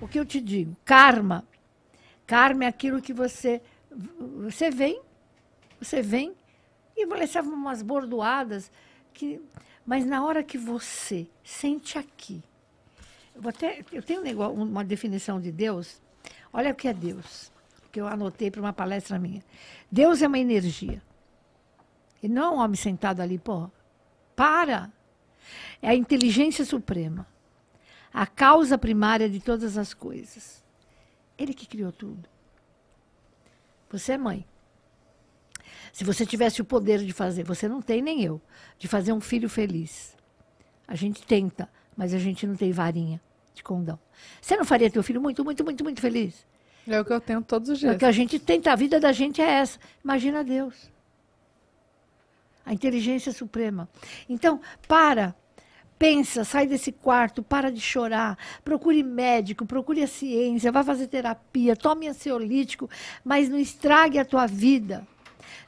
O que eu te digo? Karma. Karma é aquilo que você. Você vem, você vem, e levava umas bordoadas. que Mas na hora que você sente aqui. Eu, até, eu tenho um negócio, uma definição de Deus. Olha o que é Deus, que eu anotei para uma palestra minha. Deus é uma energia. E não é um homem sentado ali, porra. Para! É a inteligência suprema a causa primária de todas as coisas. Ele que criou tudo. Você é mãe. Se você tivesse o poder de fazer, você não tem nem eu, de fazer um filho feliz. A gente tenta, mas a gente não tem varinha de condão. Você não faria teu filho muito, muito, muito, muito feliz? É o que eu tento todos os dias. É o que a gente tenta, a vida da gente é essa. Imagina Deus. A inteligência suprema. Então, para Pensa, sai desse quarto, para de chorar, procure médico, procure a ciência, vá fazer terapia, tome ansiolítico, mas não estrague a tua vida.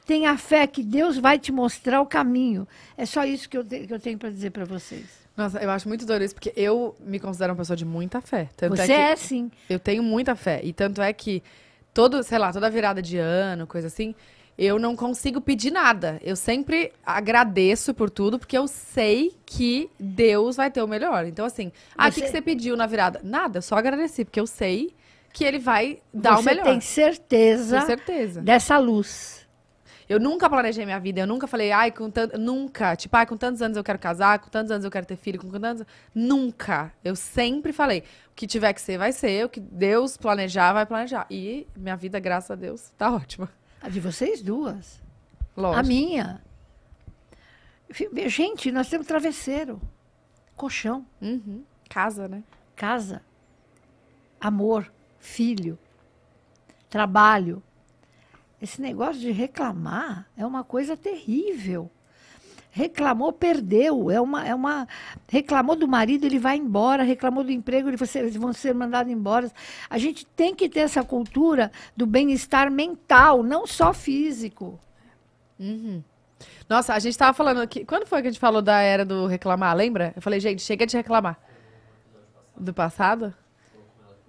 Tenha fé que Deus vai te mostrar o caminho. É só isso que eu, te, que eu tenho para dizer para vocês. Nossa, eu acho muito doido isso, porque eu me considero uma pessoa de muita fé. Tanto é Você é, que é sim. Eu tenho muita fé. E tanto é que, todo, sei lá, toda virada de ano, coisa assim, eu não consigo pedir nada. Eu sempre agradeço por tudo, porque eu sei que Deus vai ter o melhor. Então, assim, ah, o você... que, que você pediu na virada? Nada, eu só agradeci, porque eu sei que ele vai dar você o melhor. Você tem certeza, certeza dessa luz. Eu nunca planejei minha vida, eu nunca falei, ai, com tanto. Nunca. Tipo, ai, com tantos anos eu quero casar, com tantos anos eu quero ter filho, com tantos. Nunca. Eu sempre falei, o que tiver que ser, vai ser. O que Deus planejar, vai planejar. E minha vida, graças a Deus, tá ótima. A de vocês duas. Lógico. A minha. Gente, nós temos travesseiro, colchão. Uhum. Casa, né? Casa, amor, filho, trabalho. Esse negócio de reclamar é uma coisa terrível reclamou, perdeu. É uma, é uma. Reclamou do marido, ele vai embora, reclamou do emprego, eles vão ser mandados embora. A gente tem que ter essa cultura do bem-estar mental, não só físico. Uhum. Nossa, a gente estava falando aqui. Quando foi que a gente falou da era do reclamar? Lembra? Eu falei, gente, chega de reclamar. Do passado?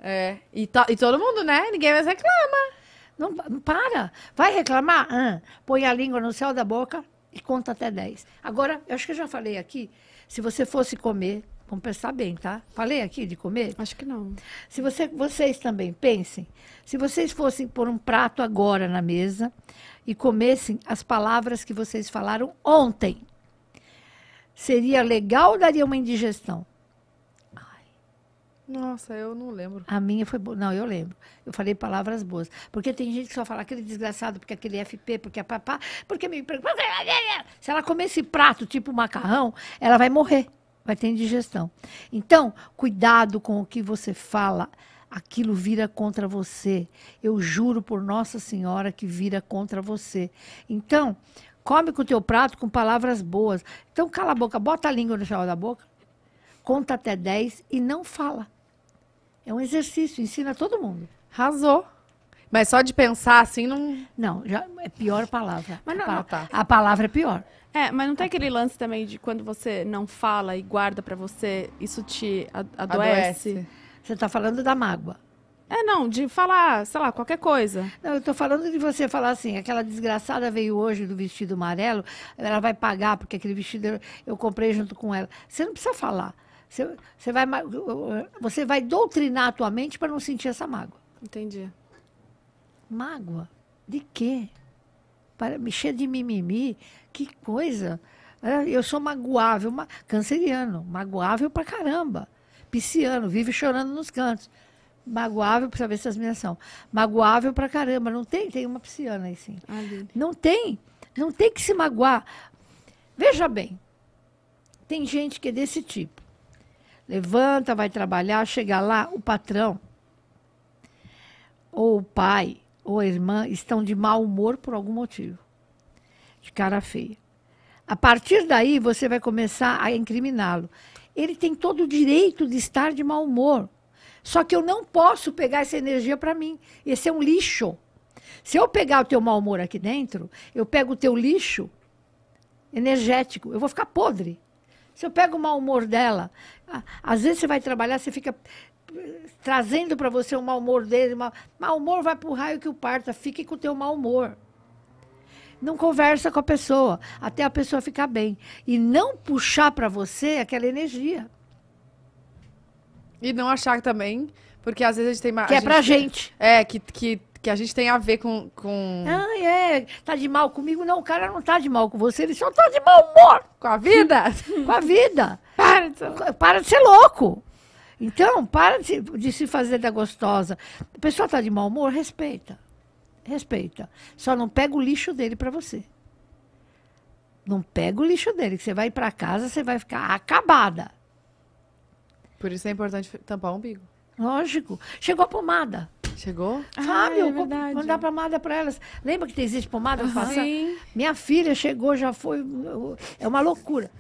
É. E, to, e todo mundo, né? Ninguém mais reclama. Não, não para. Vai reclamar? Ah, põe a língua no céu da boca e conta até 10. Agora, eu acho que eu já falei aqui, se você fosse comer, vamos pensar bem, tá? Falei aqui de comer? Acho que não. Se você, vocês também pensem, se vocês fossem pôr um prato agora na mesa e comessem as palavras que vocês falaram ontem, seria legal ou daria uma indigestão? Nossa, eu não lembro. A minha foi boa. Não, eu lembro. Eu falei palavras boas. Porque tem gente que só fala aquele desgraçado, porque aquele FP, porque a papá, porque me né? Se ela comer esse prato tipo macarrão, ela vai morrer, vai ter indigestão. Então, cuidado com o que você fala. Aquilo vira contra você. Eu juro por Nossa Senhora que vira contra você. Então, come com o teu prato com palavras boas. Então, cala a boca, bota a língua no chão da boca, conta até 10 e não fala. É um exercício, ensina todo mundo. Razou. Mas só de pensar assim não. Não, já é pior palavra. Mas não, a, não, tá. a palavra é pior. É, mas não tem aquele lance também de quando você não fala e guarda para você, isso te adoece? adoece. Você tá falando da mágoa. É, não, de falar, sei lá, qualquer coisa. Não, eu tô falando de você falar assim, aquela desgraçada veio hoje do vestido amarelo, ela vai pagar porque aquele vestido eu comprei junto com ela. Você não precisa falar. Você, você, vai, você vai doutrinar a tua mente para não sentir essa mágoa. Entendi. Mágoa? De quê? Para mexer de mimimi? Que coisa! Ah, eu sou magoável, ma canceriano, magoável pra caramba. Pisciano, vive chorando nos cantos. Magoável, para saber se as minhas são. Magoável pra caramba. Não tem? Tem uma pisciana aí sim. Ali. Não tem. Não tem que se magoar. Veja bem, tem gente que é desse tipo levanta, vai trabalhar, chega lá, o patrão, ou o pai, ou a irmã estão de mau humor por algum motivo, de cara feia. A partir daí, você vai começar a incriminá-lo. Ele tem todo o direito de estar de mau humor. Só que eu não posso pegar essa energia para mim. Esse é um lixo. Se eu pegar o teu mau humor aqui dentro, eu pego o teu lixo energético. Eu vou ficar podre. Se eu pego o mau humor dela, às vezes você vai trabalhar, você fica eh, trazendo para você o mau humor dele. Mau, mau humor vai pro raio que o parta, fique com o teu mau humor. Não conversa com a pessoa, até a pessoa ficar bem. E não puxar para você aquela energia. E não achar também, porque às vezes a gente tem mais. Que é para pra gente. É, que, que que a gente tem a ver com, com. Ah, é. Tá de mal comigo? Não, o cara não tá de mal com você, ele só tá de mau humor. Com a vida? com a vida. Para de ser, para de ser louco. Então, para de, de, se fazer da gostosa. o pessoal tá de mau humor, respeita. Respeita. Só não pega o lixo dele para você. Não pega o lixo dele, que você vai para casa, você vai ficar acabada. Por isso é importante tampar o umbigo. Lógico. Chegou a pomada. Chegou? Fábio, ah, é verdade. mandar pomada para elas. Lembra que existe pomada uhum. passar? Sim. Minha filha chegou, já foi. É uma loucura.